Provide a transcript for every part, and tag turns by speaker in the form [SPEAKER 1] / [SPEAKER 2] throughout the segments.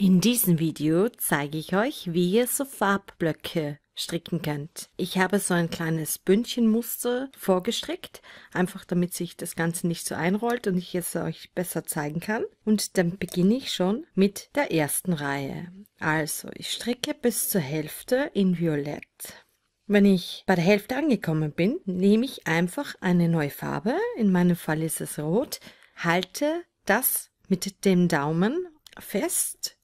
[SPEAKER 1] In diesem Video zeige ich euch, wie ihr so Farbblöcke stricken könnt. Ich habe so ein kleines Bündchenmuster vorgestrickt, einfach damit sich das Ganze nicht so einrollt und ich es euch besser zeigen kann. Und dann beginne ich schon mit der ersten Reihe. Also, ich stricke bis zur Hälfte in Violett. Wenn ich bei der Hälfte angekommen bin, nehme ich einfach eine neue Farbe, in meinem Fall ist es rot, halte das mit dem Daumen fest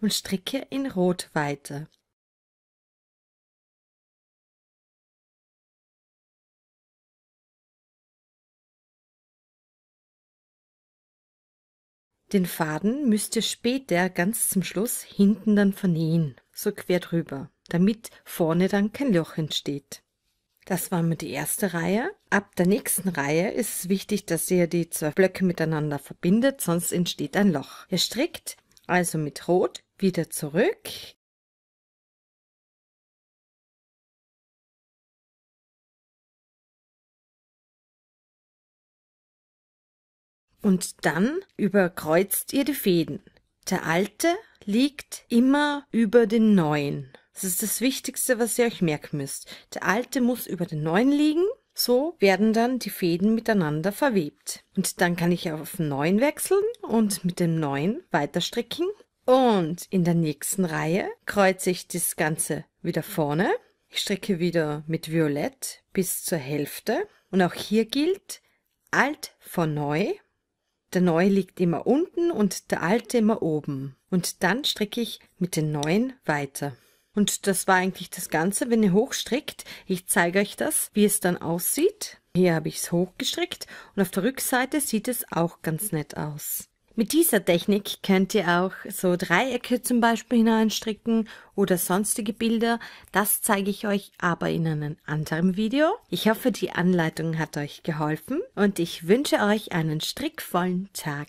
[SPEAKER 2] und stricke in Rot weiter. Den Faden müsst ihr später
[SPEAKER 1] ganz zum Schluss hinten dann vernähen, so quer drüber, damit vorne dann kein Loch entsteht. Das war mal die erste Reihe. Ab der nächsten Reihe ist es wichtig, dass ihr die zwei Blöcke miteinander verbindet, sonst entsteht ein Loch. Ihr strickt also
[SPEAKER 2] mit Rot wieder zurück. Und dann überkreuzt ihr die Fäden. Der alte
[SPEAKER 1] liegt immer über den neuen. Das ist das Wichtigste, was ihr euch merken müsst. Der alte muss über den neuen liegen. So werden dann die Fäden miteinander verwebt. Und dann kann ich auf den neuen wechseln und mit dem neuen weiter stricken. Und in der nächsten Reihe kreuze ich das Ganze wieder vorne. Ich stricke wieder mit Violett bis zur Hälfte. Und auch hier gilt Alt vor Neu. Der Neue liegt immer unten und der Alte immer oben. Und dann stricke ich mit den Neuen weiter. Und das war eigentlich das Ganze. Wenn ihr hochstrickt, ich zeige euch das, wie es dann aussieht. Hier habe ich es hochgestrickt und auf der Rückseite sieht es auch ganz nett aus. Mit dieser Technik könnt ihr auch so Dreiecke zum Beispiel hineinstricken oder sonstige Bilder. Das zeige ich euch aber in einem anderen Video. Ich hoffe, die Anleitung hat euch geholfen und ich wünsche
[SPEAKER 2] euch einen strickvollen Tag.